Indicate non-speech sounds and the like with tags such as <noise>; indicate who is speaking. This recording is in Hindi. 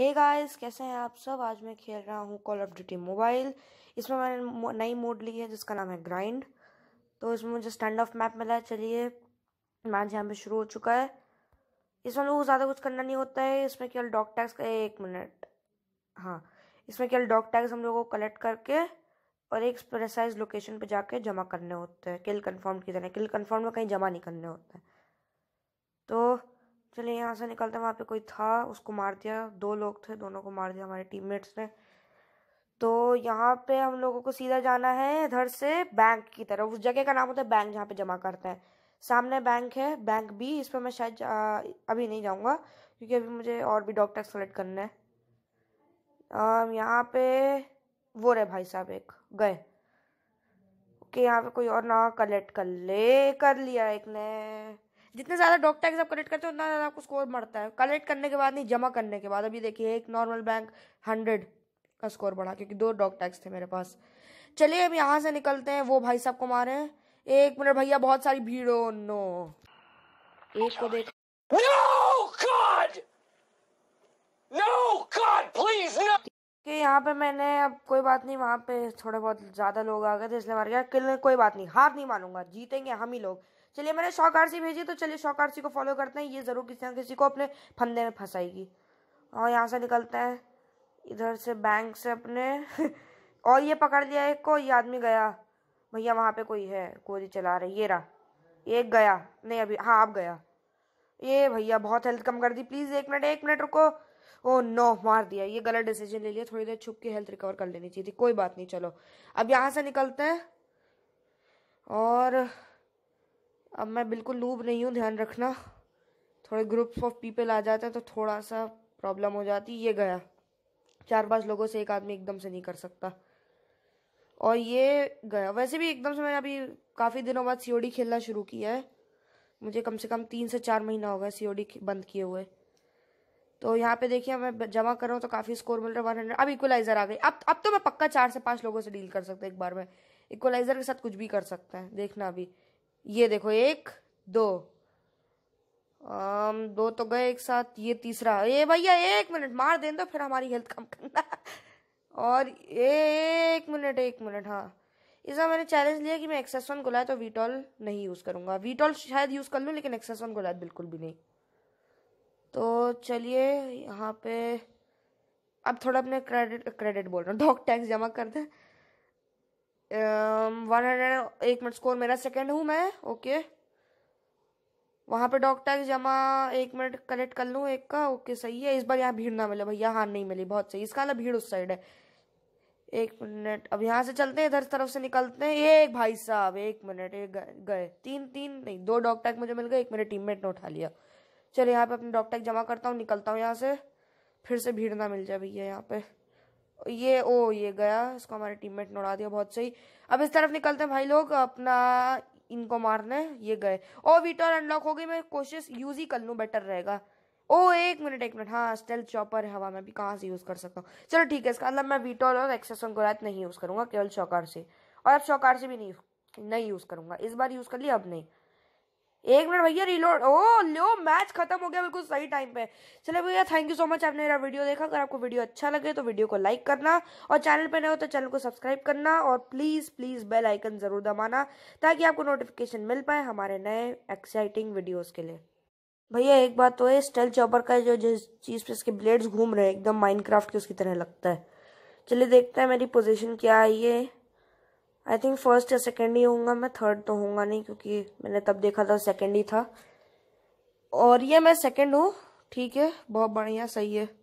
Speaker 1: हे गाइस कैसे हैं आप सब आज मैं खेल रहा हूँ कॉल ऑफ ड्यूटी मोबाइल इसमें मैंने नई मोड ली है जिसका नाम है ग्राइंड तो इसमें मुझे स्टैंड ऑफ मैप मिला है चलिए मैच यहाँ पे शुरू हो चुका है इसमें लोग ज़्यादा कुछ करना नहीं होता है इसमें केवल डॉग टैक्स का एक मिनट हाँ इसमें केवल डॉग टैक्स हम लोगों को कलेक्ट करके और एक प्रेसाइज लोकेशन पर जाके जमा करने होते हैं किल कन्फर्म की तरह किल कन्फर्म में कहीं जमा नहीं करने होते हैं तो चलिए यहाँ से निकलते हैं वहाँ पे कोई था उसको मार दिया दो लोग थे दोनों को मार दिया हमारे टीममेट्स ने तो यहाँ पे हम लोगों को सीधा जाना है इधर से बैंक की तरफ उस जगह का नाम होता है बैंक जहाँ पे जमा करते हैं सामने बैंक है बैंक भी इस पर मैं शायद अभी नहीं जाऊँगा क्योंकि अभी मुझे और भी डॉक्टर सेलेक्ट करना है यहाँ पे वो रहे भाई साहब एक गए ओके यहाँ पे कोई और ना कलेक्ट कर ले कर लिया एक ने जितने ज़्यादा डॉक टैक्स आप कलेक्ट करते हो उतना ज़्यादा आपको स्कोर बढ़ता है कलेक्ट करने के बाद नहीं जमा करने के बाद अभी देखिए एक नॉर्मल बैंक हंड्रेड का स्कोर बढ़ा क्योंकि दो डॉक टैक्स थे मेरे पास चलिए अब यहाँ से निकलते हैं वो भाई साहब को मारे हैं एक मिनट भैया बहुत सारी भीड़ हो नो oh, एक को देख no no no god god please कि यहाँ पे मैंने अब कोई बात नहीं वहाँ पे थोड़े बहुत ज़्यादा लोग आ गए थे इसलिए मार गया किल कोई बात नहीं हार नहीं मानूंगा जीतेंगे हम ही लोग चलिए मैंने शौक आरसी भेजी तो चलिए शौक आरसी को फॉलो करते हैं ये ज़रूर किसी ना किसी को अपने फंदे में फंसाएगी और यहाँ से निकलते हैं इधर से बैंक से अपने <laughs> और ये पकड़ लिया एक को ये आदमी गया भैया वहाँ पे कोई है गोली चला रही ये रहा एक गया नहीं अभी हाँ आप गया ये भैया बहुत हेल्थ कम कर दी प्लीज़ एक मिनट एक मिनट रुको ओ नो मार दिया ये गलत डिसीजन ले लिया थोड़ी देर छुप के हेल्थ रिकवर कर लेनी चाहिए थी कोई बात नहीं चलो अब यहाँ से निकलते हैं और अब मैं बिल्कुल लूब नहीं हूँ ध्यान रखना थोड़े ग्रुप्स ऑफ पीपल आ जाते हैं तो थोड़ा सा प्रॉब्लम हो जाती ये गया चार पांच लोगों से एक आदमी एकदम से नहीं कर सकता और ये गया वैसे भी एकदम से मैंने अभी काफ़ी दिनों बाद सी खेलना शुरू किया है मुझे कम से कम तीन से चार महीना हो गया सी बंद किए हुए तो यहाँ पे देखिए मैं जमा कर रहा हूँ तो काफ़ी स्कोर मिल रहा है वन हंड्रेड अब इक्वलाइजर आ गई अब अब तो मैं पक्का चार से पाँच लोगों से डील कर सकता हूँ एक बार में इक्वलाइजर के साथ कुछ भी कर सकते हैं देखना अभी ये देखो एक दो आम, दो तो गए एक साथ ये तीसरा ये भैया एक मिनट मार दे दो फिर हमारी हेल्थ कम करना और एक मिनट एक मिनट हाँ इस बार मैंने चैलेंज लिया कि मैं एक्सेस वन गोलायत तो वीटॉल नहीं यूज़ करूँगा वीटॉल शायद यूज़ कर लूँ लेकिन एक्सेस वन गोलायत बिल्कुल भी नहीं तो चलिए यहाँ पे अब थोड़ा अपने क्रेडिट क्रेडिट बोल रहा हूँ डॉक टैक्स जमा कर दें वन um, हंड्रेड एक मिनट स्कोर मेरा सेकेंड हूँ मैं ओके वहाँ पे डॉग टैग जमा एक मिनट कलेक्ट कर लूँ एक का ओके सही है इस बार यहाँ भीड़ ना मिले भैया हाँ नहीं मिली बहुत सही इसका भीड़ उस साइड है एक मिनट अब यहाँ से चलते हैं इधर तरफ से निकलते हैं एक भाई साहब एक मिनट एक गए तीन तीन नहीं दो डॉग टैग मुझे मिल गए एक मेरे मेट ने उठा लिया चलो यहाँ पे अपने डॉग टैग जमा करता हूँ निकलता हूँ यहाँ से फिर से भीड़ ना मिल जाए भैया यहाँ पे ये ओ ये गया इसको हमारे टीममेट उड़ा दिया बहुत सही अब इस तरफ निकलते हैं भाई लोग अपना इनको मारने ये गए ओ वीटर अनलॉक हो गई मैं कोशिश यूज ही कर लूँ बेटर रहेगा ओ एक मिनट एक मिनट हाँ स्टेल चॉपर हवा में भी कहाँ से यूज़ कर सकता हूँ चलो ठीक है इसका मतलब मैं वीटोल और एक्सेसन गोरात नहीं यूज़ करूँगा केवल चौकार से और अब चौकार से भी नहीं नहीं यूज़ करूँगा इस बार यूज़ कर लिया अब नहीं एक मिनट भैया रिलोड ओ लो मैच खत्म हो गया बिल्कुल सही टाइम पे चले भैया थैंक यू सो मच आपने मेरा वीडियो देखा अगर आपको वीडियो अच्छा लगे तो वीडियो को लाइक करना और चैनल पे नए हो तो चैनल को सब्सक्राइब करना और प्लीज़ प्लीज़ बेल आइकन ज़रूर दबाना ताकि आपको नोटिफिकेशन मिल पाए हमारे नए एक्साइटिंग वीडियोज़ के लिए भैया एक बात तो है स्टेल चॉपर का जो जिस चीज़ पे इसके ब्लेड्स घूम रहे हैं एकदम माइंड के उसकी तरह लगता है चलिए देखते हैं मेरी पोजिशन क्या आई है ये आई थिंक फर्स्ट या सेकेंड ही होऊंगा मैं थर्ड तो होऊंगा नहीं क्योंकि मैंने तब देखा था सेकेंड ही था और ये मैं सेकेंड हूँ ठीक है बहुत बढ़िया सही है